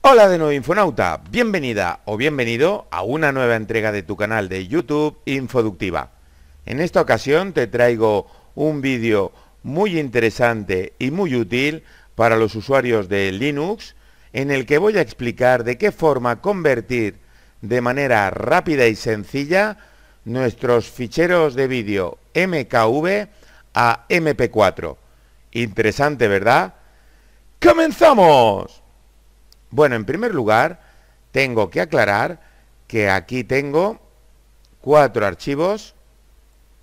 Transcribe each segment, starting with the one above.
Hola de nuevo Infonauta, bienvenida o bienvenido a una nueva entrega de tu canal de YouTube Infoductiva. En esta ocasión te traigo un vídeo muy interesante y muy útil para los usuarios de Linux en el que voy a explicar de qué forma convertir de manera rápida y sencilla nuestros ficheros de vídeo MKV a MP4. Interesante, ¿verdad? ¡Comenzamos! Bueno, en primer lugar, tengo que aclarar que aquí tengo cuatro archivos,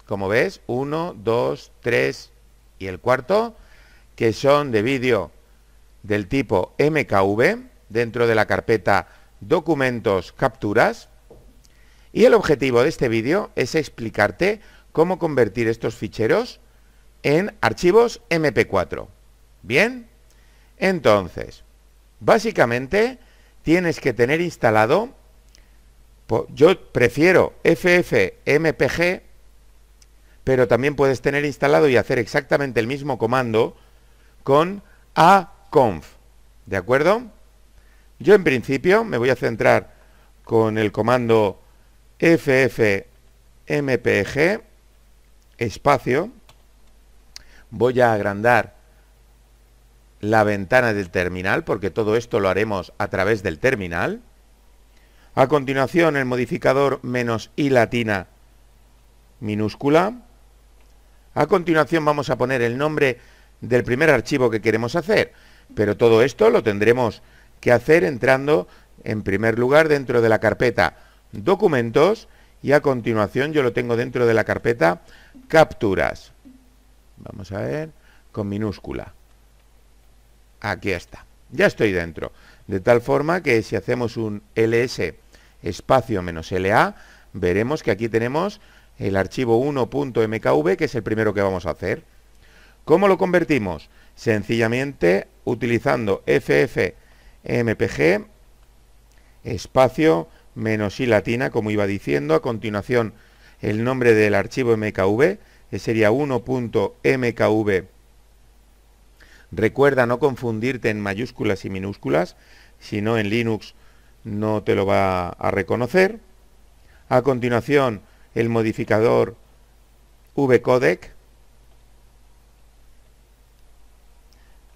como ves, uno, dos, tres y el cuarto, que son de vídeo del tipo MKV, dentro de la carpeta Documentos Capturas. Y el objetivo de este vídeo es explicarte cómo convertir estos ficheros en archivos MP4. ¿Bien? Entonces, Básicamente tienes que tener instalado, yo prefiero FFmpg, pero también puedes tener instalado y hacer exactamente el mismo comando con aconf, ¿de acuerdo? Yo en principio me voy a centrar con el comando ffmpg espacio, voy a agrandar la ventana del terminal, porque todo esto lo haremos a través del terminal. A continuación, el modificador menos i latina minúscula. A continuación vamos a poner el nombre del primer archivo que queremos hacer, pero todo esto lo tendremos que hacer entrando en primer lugar dentro de la carpeta documentos y a continuación yo lo tengo dentro de la carpeta capturas. Vamos a ver, con minúscula aquí está, ya estoy dentro. De tal forma que si hacemos un ls espacio menos la, veremos que aquí tenemos el archivo 1.mkv, que es el primero que vamos a hacer. ¿Cómo lo convertimos? Sencillamente utilizando ffmpg espacio menos i latina, como iba diciendo, a continuación el nombre del archivo mkv, que sería 1.mkv Recuerda no confundirte en mayúsculas y minúsculas, si no en Linux no te lo va a reconocer. A continuación, el modificador vcodec.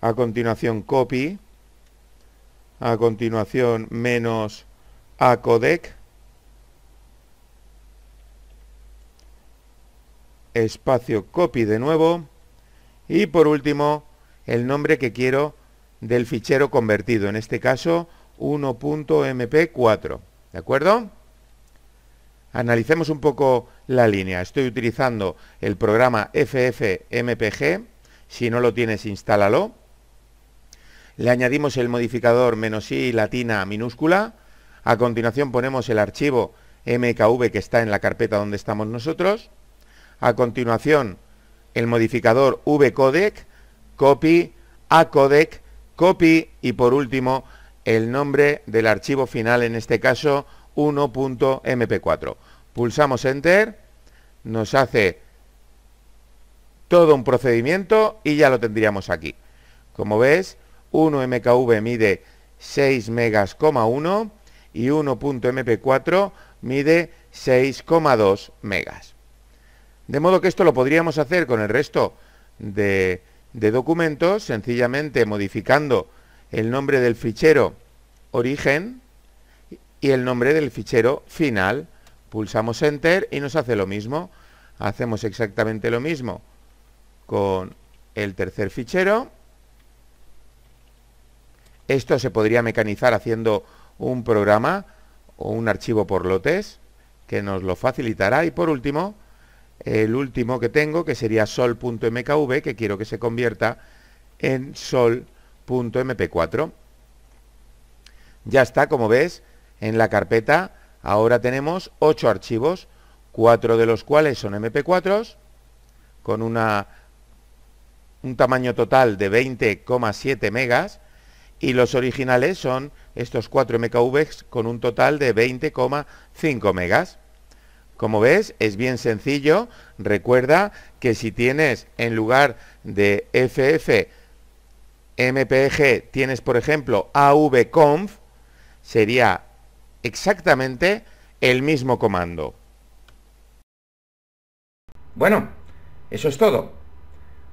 A continuación, copy. A continuación, menos acodec. Espacio copy de nuevo. Y por último, el nombre que quiero del fichero convertido, en este caso 1.mp4, ¿de acuerdo? Analicemos un poco la línea. Estoy utilizando el programa FFmpg, si no lo tienes, instálalo. Le añadimos el modificador menos i latina minúscula. A continuación ponemos el archivo mkv que está en la carpeta donde estamos nosotros. A continuación el modificador vcodec copy, a codec, copy y por último el nombre del archivo final, en este caso 1.mp4. Pulsamos Enter, nos hace todo un procedimiento y ya lo tendríamos aquí. Como ves, 1MKV mide 6 megas, y 1.mp4 mide 6,2 megas. De modo que esto lo podríamos hacer con el resto de de documentos, sencillamente modificando el nombre del fichero origen y el nombre del fichero final. Pulsamos Enter y nos hace lo mismo. Hacemos exactamente lo mismo con el tercer fichero. Esto se podría mecanizar haciendo un programa o un archivo por lotes que nos lo facilitará. Y por último, el último que tengo, que sería sol.mkv, que quiero que se convierta en sol.mp4. Ya está, como ves, en la carpeta ahora tenemos 8 archivos, 4 de los cuales son mp 4 con una, un tamaño total de 20,7 megas, y los originales son estos 4 mkv con un total de 20,5 megas. Como ves, es bien sencillo. Recuerda que si tienes en lugar de FF MPG, tienes por ejemplo AVConf, sería exactamente el mismo comando. Bueno, eso es todo.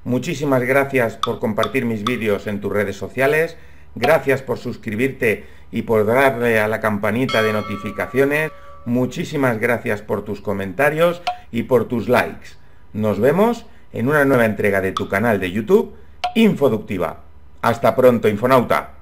Muchísimas gracias por compartir mis vídeos en tus redes sociales. Gracias por suscribirte y por darle a la campanita de notificaciones. Muchísimas gracias por tus comentarios y por tus likes. Nos vemos en una nueva entrega de tu canal de YouTube, Infoductiva. Hasta pronto, Infonauta.